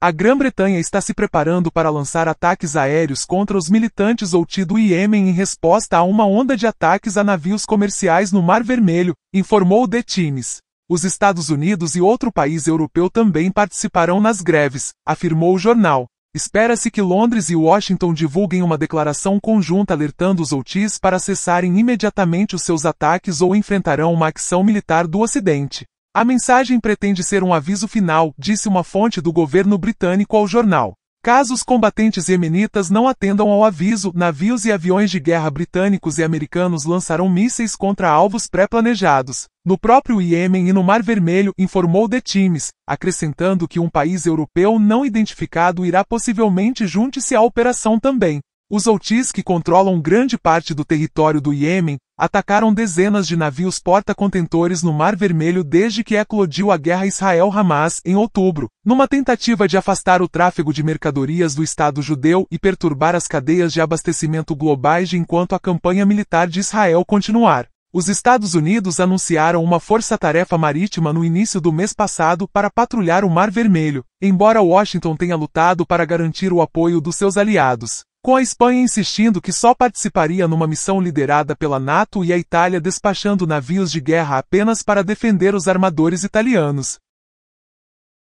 A Grã-Bretanha está se preparando para lançar ataques aéreos contra os militantes Houthi do Iêmen em resposta a uma onda de ataques a navios comerciais no Mar Vermelho, informou o The Times. Os Estados Unidos e outro país europeu também participarão nas greves, afirmou o jornal. Espera-se que Londres e Washington divulguem uma declaração conjunta alertando os Houthis para cessarem imediatamente os seus ataques ou enfrentarão uma ação militar do Ocidente. A mensagem pretende ser um aviso final, disse uma fonte do governo britânico ao jornal. Caso os combatentes yemenitas não atendam ao aviso, navios e aviões de guerra britânicos e americanos lançarão mísseis contra alvos pré-planejados, no próprio Iêmen e no Mar Vermelho, informou The Times, acrescentando que um país europeu não identificado irá possivelmente junte-se à operação também. Os Houthis que controlam grande parte do território do Iêmen atacaram dezenas de navios porta-contentores no Mar Vermelho desde que eclodiu a guerra Israel-Hamas em outubro, numa tentativa de afastar o tráfego de mercadorias do Estado judeu e perturbar as cadeias de abastecimento globais enquanto a campanha militar de Israel continuar. Os Estados Unidos anunciaram uma força-tarefa marítima no início do mês passado para patrulhar o Mar Vermelho, embora Washington tenha lutado para garantir o apoio dos seus aliados. Com a Espanha insistindo que só participaria numa missão liderada pela NATO e a Itália despachando navios de guerra apenas para defender os armadores italianos.